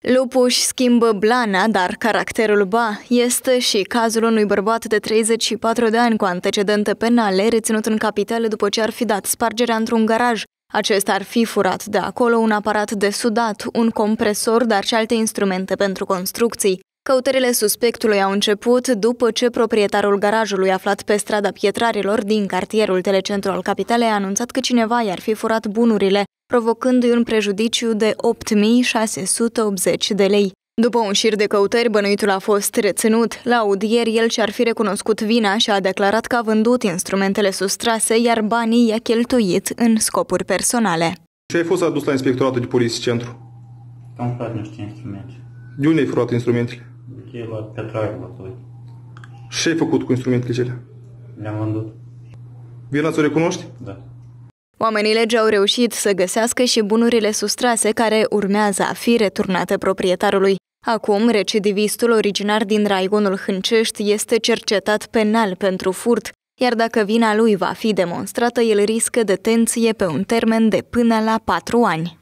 Lupuș schimbă blana, dar caracterul ba este și cazul unui bărbat de 34 de ani cu antecedente penale reținut în capitală după ce ar fi dat spargerea într-un garaj. Acesta ar fi furat de acolo un aparat de sudat, un compresor, dar și alte instrumente pentru construcții. Căutările suspectului au început după ce proprietarul garajului aflat pe strada pietrarilor din cartierul telecentru al capitalei a anunțat că cineva i-ar fi furat bunurile provocându-i un prejudiciu de 8.680 de lei. După un șir de căutări, bănuitul a fost reținut. La audieri, el și-ar fi recunoscut vina și a declarat că a vândut instrumentele sustrase, iar banii i-a cheltuit în scopuri personale. Și ai fost adus la inspectoratul de poliție centru? Am furat niște instrumente. De unde ai furat instrumentele? De la Petrarca. Și ai făcut cu instrumentele cele? Le-am vândut. Vina ți-o recunoști? Da. Oamenii lege au reușit să găsească și bunurile sustrase care urmează a fi returnate proprietarului. Acum, recidivistul originar din Raigonul Hâncești este cercetat penal pentru furt, iar dacă vina lui va fi demonstrată, el riscă detenție pe un termen de până la patru ani.